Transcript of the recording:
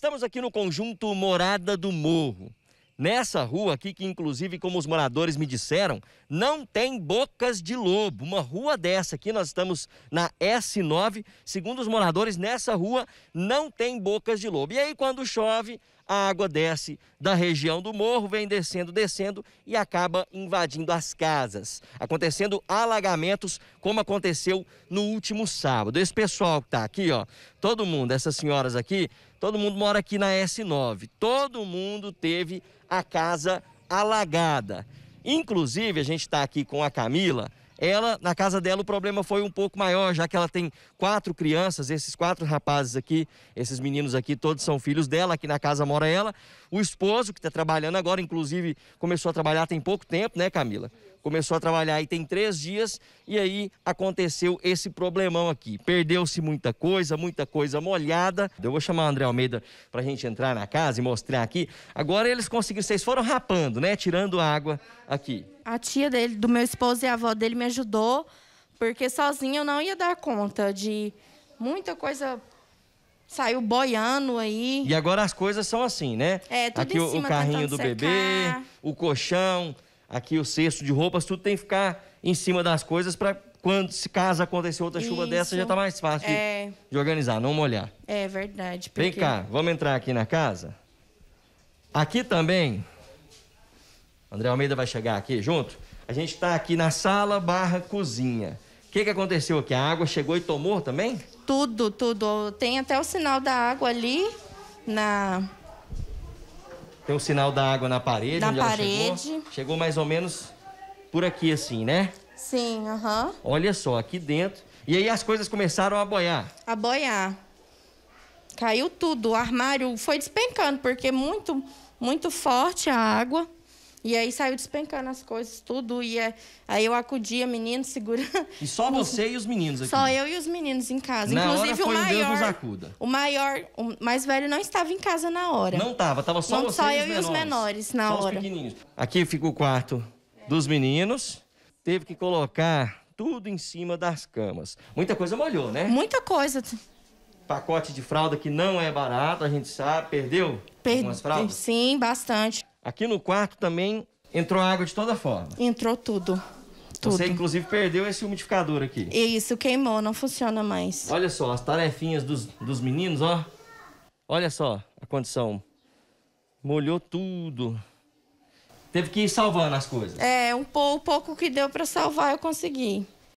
Estamos aqui no conjunto Morada do Morro. Nessa rua aqui, que inclusive, como os moradores me disseram, não tem bocas de lobo. Uma rua dessa aqui, nós estamos na S9. Segundo os moradores, nessa rua não tem bocas de lobo. E aí, quando chove, a água desce da região do morro, vem descendo, descendo e acaba invadindo as casas, acontecendo alagamentos como aconteceu no último sábado. Esse pessoal que está aqui, ó, todo mundo, essas senhoras aqui, todo mundo mora aqui na S9. Todo mundo teve a casa alagada. Inclusive, a gente está aqui com a Camila, ela, na casa dela, o problema foi um pouco maior, já que ela tem quatro crianças, esses quatro rapazes aqui, esses meninos aqui, todos são filhos dela, aqui na casa mora ela. O esposo, que está trabalhando agora, inclusive, começou a trabalhar tem pouco tempo, né, Camila? começou a trabalhar aí tem três dias e aí aconteceu esse problemão aqui. Perdeu-se muita coisa, muita coisa molhada. Eu vou chamar o André Almeida para a gente entrar na casa e mostrar aqui. Agora eles conseguiram, vocês foram rapando, né? Tirando água aqui. A tia dele, do meu esposo e a avó dele me ajudou, porque sozinha eu não ia dar conta de muita coisa saiu boiando aí. E agora as coisas são assim, né? É, tudo Aqui em cima, o carrinho do secar. bebê, o colchão aqui o cesto de roupas, tudo tem que ficar em cima das coisas para quando, se caso acontecer outra chuva Isso. dessa, já está mais fácil é... de, de, organizar, não molhar. É verdade. Porque... Vem cá, vamos entrar aqui na casa. Aqui também, André Almeida vai chegar aqui junto. A gente está aqui na sala barra cozinha. O que, que aconteceu aqui? A água chegou e tomou também? Tudo, tudo. Tem até o sinal da água ali na tem o um sinal da água na parede. Na parede. Chegou. chegou. mais ou menos por aqui, assim, né? Sim, aham. Olha só, aqui dentro. E aí as coisas começaram a boiar. A boiar. Caiu tudo. O armário foi despencando, porque muito, muito forte a água. E aí saiu despencando as coisas, tudo. E é, aí eu acudia, menino, segurando. E só você e os meninos aqui? Só eu e os meninos em casa. Na Inclusive o maior. Deus nos acuda. O maior, o mais velho não estava em casa na hora. Não estava, estava só não, você só e os menores. e os menores na só hora. Aqui fica o quarto dos meninos. Teve que colocar tudo em cima das camas. Muita coisa molhou, né? Muita coisa. Pacote de fralda que não é barato, a gente sabe. Perdeu? Perdeu. Sim, bastante. Aqui no quarto também entrou água de toda forma. Entrou tudo. Tudo. Você, inclusive, perdeu esse umidificador aqui. Isso, queimou, não funciona mais. Olha só, as tarefinhas dos, dos meninos, ó. Olha só a condição. Molhou tudo. Teve que ir salvando as coisas. É, um pouco, o pouco que deu para salvar eu consegui.